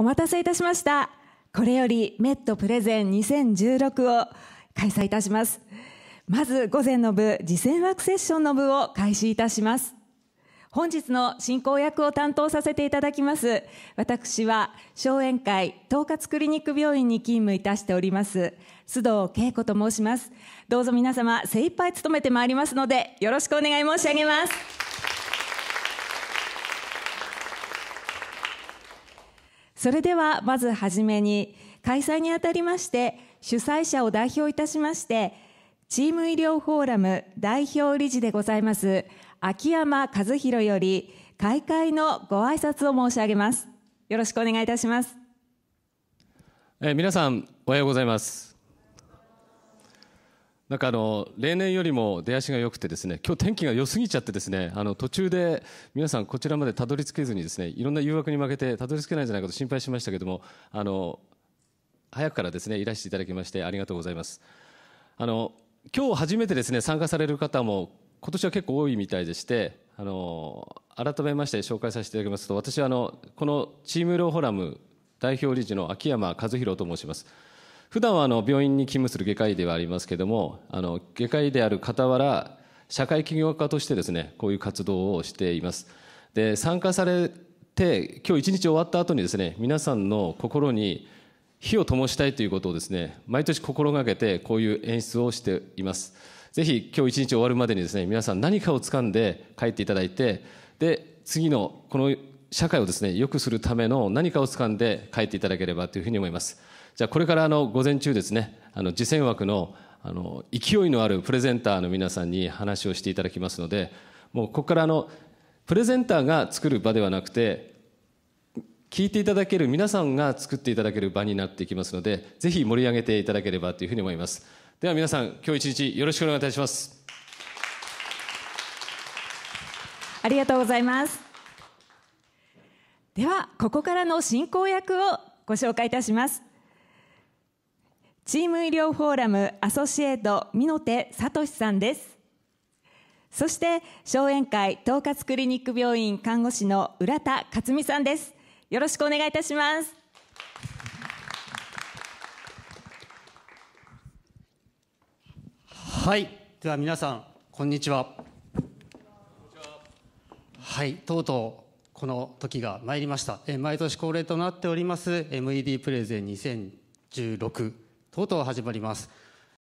お待たせいたしました。これよりメットプレゼン2016を開催いたします。まず午前の部、次戦枠セッションの部を開始いたします。本日の進行役を担当させていただきます。私は、小園会統括クリニック病院に勤務いたしております、須藤恵子と申します。どうぞ皆様、精一杯努めてまいりますので、よろしくお願い申し上げます。それではまずはじめに開催にあたりまして主催者を代表いたしましてチーム医療フォーラム代表理事でございます秋山和弘より開会のご挨拶を申し上げますよろしくお願いいたしますえ皆さんおはようございますなんかあの、例年よりも出足が良くてですね、今日天気が良すぎちゃってですね、あの、途中で皆さんこちらまでたどり着けずにですね、いろんな誘惑に負けてたどり着けないんじゃないかと心配しましたけども、あの、早くからですね、いらしていただきましてありがとうございます。あの、今日初めてですね、参加される方も今年は結構多いみたいでして、あの、改めまして紹介させていただきますと、私はあの、このチームローフォラム代表理事の秋山和弘と申します。普段はあの病院に勤務する外科医ではありますけどもあの外科医である傍ら社会起業家としてですねこういう活動をしていますで参加されて今日一日終わった後にですね皆さんの心に火を灯したいということをですね毎年心がけてこういう演出をしていますぜひ今日一日終わるまでにですね皆さん何かを掴んで帰っていただいてで次のこの社会をですね良くするための何かを掴んで帰っていただければというふうに思いますじゃあこれからあの午前中ですねあの次戦枠のあの勢いのあるプレゼンターの皆さんに話をしていただきますのでもうここからあのプレゼンターが作る場ではなくて聞いていただける皆さんが作っていただける場になっていきますのでぜひ盛り上げていただければというふうに思いますでは皆さん今日一日よろしくお願いいたしますありがとうございますではここからの進行役をご紹介いたしますチーム医療フォーラムアソシエート美濃手聡さんですそして小園会統括クリニック病院看護師の浦田克美さんですよろしくお願いいたしますはいでは皆さんこんにちははいとうとうこの時が参りました。え毎年恒例となっております MED プレゼン2016とうとう始まります。